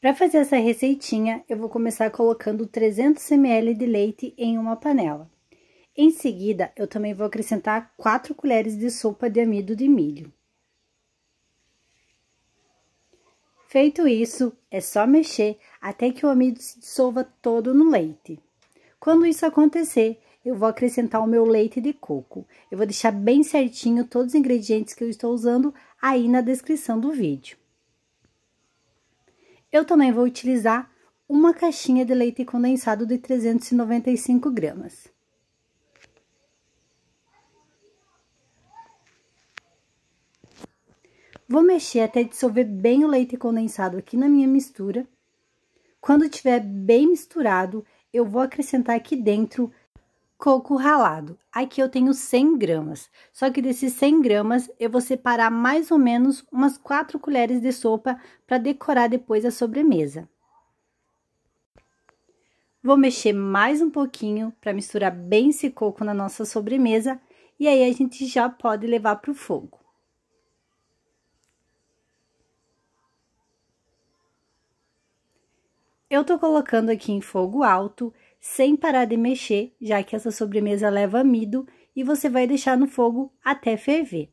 Para fazer essa receitinha, eu vou começar colocando 300 ml de leite em uma panela. Em seguida, eu também vou acrescentar 4 colheres de sopa de amido de milho. Feito isso, é só mexer até que o amido se dissolva todo no leite. Quando isso acontecer, eu vou acrescentar o meu leite de coco. Eu vou deixar bem certinho todos os ingredientes que eu estou usando aí na descrição do vídeo. Eu também vou utilizar uma caixinha de leite condensado de 395 gramas. Vou mexer até dissolver bem o leite condensado aqui na minha mistura. Quando tiver bem misturado, eu vou acrescentar aqui dentro coco ralado. Aqui eu tenho 100 gramas, só que desses 100 gramas eu vou separar mais ou menos umas 4 colheres de sopa para decorar depois a sobremesa. Vou mexer mais um pouquinho para misturar bem esse coco na nossa sobremesa e aí a gente já pode levar para o fogo. Eu tô colocando aqui em fogo alto sem parar de mexer, já que essa sobremesa leva amido e você vai deixar no fogo até ferver.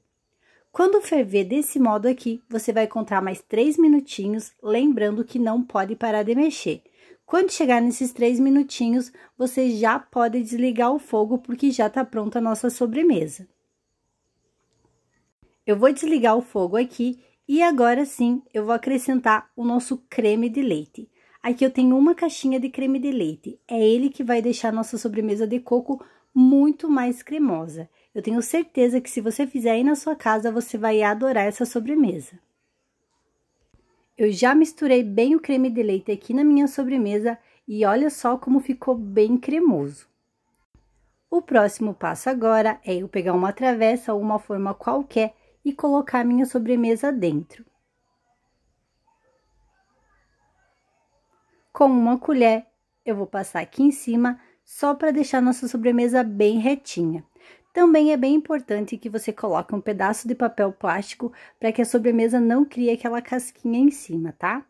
Quando ferver desse modo aqui, você vai contar mais 3 minutinhos, lembrando que não pode parar de mexer. Quando chegar nesses 3 minutinhos, você já pode desligar o fogo porque já está pronta a nossa sobremesa. Eu vou desligar o fogo aqui e agora sim eu vou acrescentar o nosso creme de leite. Aqui eu tenho uma caixinha de creme de leite. É ele que vai deixar nossa sobremesa de coco muito mais cremosa. Eu tenho certeza que se você fizer aí na sua casa, você vai adorar essa sobremesa. Eu já misturei bem o creme de leite aqui na minha sobremesa e olha só como ficou bem cremoso. O próximo passo agora é eu pegar uma travessa ou uma forma qualquer e colocar a minha sobremesa dentro. Com uma colher, eu vou passar aqui em cima, só para deixar nossa sobremesa bem retinha. Também é bem importante que você coloque um pedaço de papel plástico para que a sobremesa não crie aquela casquinha em cima, tá?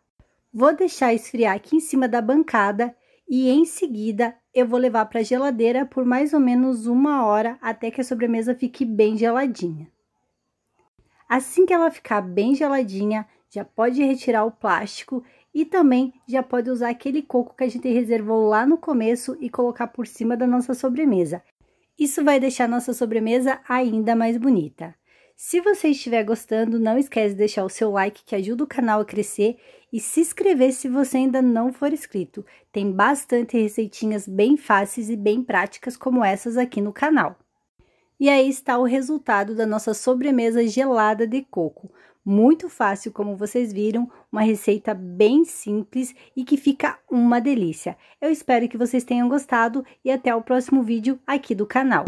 Vou deixar esfriar aqui em cima da bancada e em seguida eu vou levar para a geladeira por mais ou menos uma hora até que a sobremesa fique bem geladinha. Assim que ela ficar bem geladinha, já pode retirar o plástico e também já pode usar aquele coco que a gente reservou lá no começo e colocar por cima da nossa sobremesa. Isso vai deixar nossa sobremesa ainda mais bonita. Se você estiver gostando, não esquece de deixar o seu like que ajuda o canal a crescer e se inscrever se você ainda não for inscrito. Tem bastante receitinhas bem fáceis e bem práticas como essas aqui no canal. E aí está o resultado da nossa sobremesa gelada de coco. Muito fácil, como vocês viram, uma receita bem simples e que fica uma delícia. Eu espero que vocês tenham gostado e até o próximo vídeo aqui do canal.